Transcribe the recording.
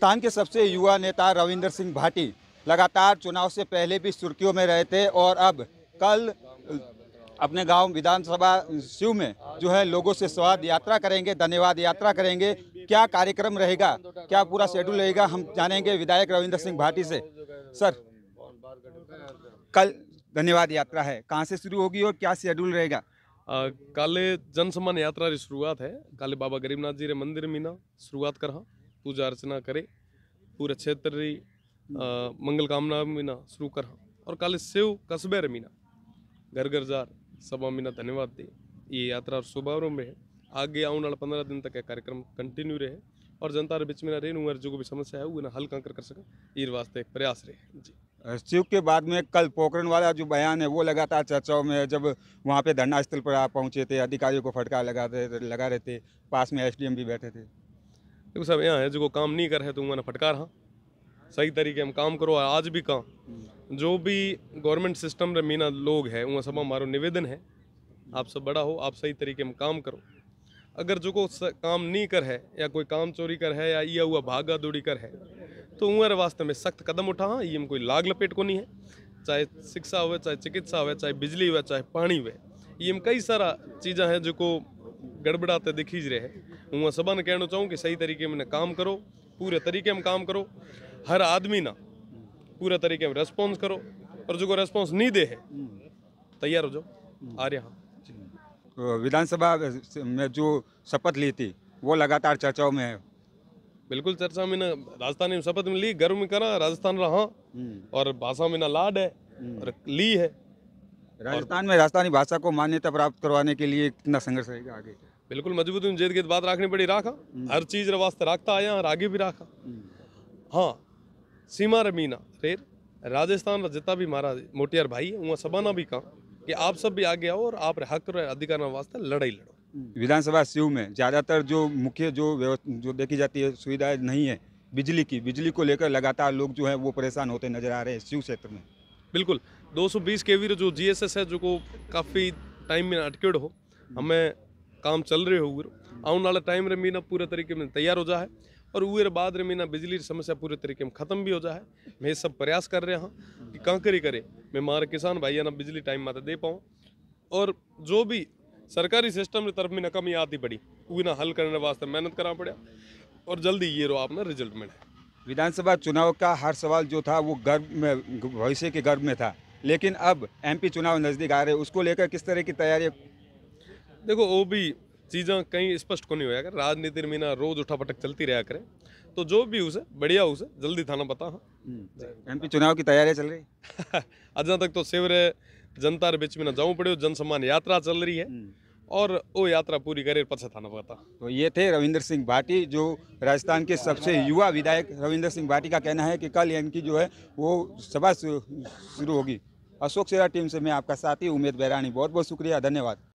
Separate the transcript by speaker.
Speaker 1: हिंदुस्तान के सबसे युवा नेता रविंद्र सिंह भाटी लगातार चुनाव से पहले भी सुर्खियों में रहे थे और अब कल अपने गांव विधानसभा शिव में जो है लोगों से स्वाद यात्रा करेंगे धन्यवाद यात्रा करेंगे क्या कार्यक्रम रहेगा क्या पूरा शेड्यूल रहेगा हम जानेंगे विधायक रविंद्र सिंह भाटी से सर कल धन्यवाद यात्रा है कहाँ से शुरू होगी और क्या शेड्यूल रहेगा काले
Speaker 2: जनसम्मान यात्रा की शुरुआत है काले बाबा गरीबनाथ जी रे मंदिर मीना शुरुआत करा हाँ। पूजा अर्चना करे पूरा क्षेत्र री मंगल कामना मीना शुरू कर और काले सेव कस्बे मीना घर घर जार सभा मीना धन्यवाद दे ये यात्रा शुभारंभ में है आगे आने वाला पंद्रह दिन तक यह कार्यक्रम कंटिन्यू रहे और जनता के बीच में ना रहने जो भी
Speaker 1: समस्या है वो ना हल
Speaker 2: कर कर सके ये वास्ते एक प्रयास रहे जी
Speaker 1: शिव के बाद में कल पोखरण वाला जो बयान है वो लगातार चर्चाओं में जब वहाँ पे धरना स्थल पर आप पहुँचे थे अधिकारियों को फटकार रहे लगा रहे थे पास में एसडीएम भी बैठे थे
Speaker 2: देखो सब यहाँ है जो काम नहीं कर है तो मैंने फटकार हाँ सही तरीके हम काम करो आज भी काम जो भी गवर्नमेंट सिस्टम रे मीना लोग है वहाँ सब हमारो निवेदन है आप सब बड़ा हो आप सही तरीके में काम करो अगर जो को काम नहीं कर है या कोई काम चोरी कर है या यह हुआ भागा दौड़ी कर है तो उनके वास्ते में सख्त कदम उठा हाँ ये में कोई लाग लपेट को नहीं है चाहे शिक्षा हुए चाहे चिकित्सा हुए चाहे बिजली हुए चाहे पानी हुए ये में कई सारा चीज़ें हैं जो को गड़बड़ाते दिखी ज रहे हैं હું સબાને कहना चाहूँ कि सही तरीके में काम करो पूरे तरीके में काम करो हर आदमी ना पूरे तरीके में रेस्पॉन्स करो और जो को रेस्पॉन्स नहीं दे है तैयार हो जाओ आ रहे
Speaker 1: हाँ विधानसभा में जो शपथ ली थी वो लगातार चर्चाओं में है
Speaker 2: बिल्कुल चर्चा में ना राजस्थान में शपथ में ली गर्व में करा राजस्थान रहा हम्म। और भाषा में ना लाड है हम्म। और
Speaker 1: ली है राजस्थान में राजस्थानी भाषा को मान्यता प्राप्त करवाने के लिए कितना संघर्ष रहेगा आगे
Speaker 2: बिल्कुल मजबूत जेद की बात रखनी पड़ी राखा हम्म। हर चीज़ वास्ते राखता आया और आगे भी राखा हम्म। हाँ सीमा रमीना फिर राजस्थान जितना भी मारा मोटियार भाई है वहाँ सबाना भी कहा कि आप सब भी आगे आओ और आप हक अधिकार वास्ते लड़ाई लड़ो
Speaker 1: हम्म। विधानसभा शिव में ज़्यादातर जो मुख्य जो जो देखी जाती है सुविधाएं नहीं है बिजली की बिजली को लेकर लगातार लोग जो है वो परेशान होते नजर आ रहे हैं शिव क्षेत्र में बिल्कुल
Speaker 2: 220 केवी जो एस है जो को काफ़ी टाइम में अटकेड़ हो हमें काम चल रहे हो आने वाले टाइम रे मीना पूरे तरीके में तैयार हो जाए और उ बाद रे मीना बिजली समस्या पूरे तरीके में खत्म भी हो जाए मैं सब प्रयास कर रहे हाँ कि कांकरी करे मैं मारे किसान भाइया ना बिजली टाइम माता दे पाऊँ और जो भी सरकारी सिस्टम की तरफ में कमी आती पड़ी वो ना हल करने वास्ते मेहनत करना पड़ा और जल्दी ये रो आपने रिजल्ट मिले
Speaker 1: विधानसभा चुनाव का हर सवाल जो था वो गर्भ में भविष्य के गर्भ में था लेकिन अब एमपी चुनाव नज़दीक आ रहे उसको लेकर किस तरह की तैयारी
Speaker 2: देखो वो भी चीज़ें कहीं स्पष्ट को नहीं होया कर राजनीति में ना रोज उठा पटक चलती रहा करें तो जो भी उसे बढ़िया उसे जल्दी थाना पता हाँ एमपी हम्म। चुनाव
Speaker 1: की तैयारी चल रही
Speaker 2: अजा तक तो सिवरे जनता के बीच में ना जाऊँ पड़े जन सम्मान यात्रा चल रही है हम्म। और वो यात्रा
Speaker 1: पूरी करे पछे थाना पता तो ये थे रविंद्र सिंह भाटी जो राजस्थान के सबसे युवा विधायक रविंद्र सिंह भाटी का कहना है कि कल इनकी जो है वो सभा शुरू होगी अशोक सेवा टीम से मैं आपका साथी उमेद बैरानी बहुत बहुत शुक्रिया धन्यवाद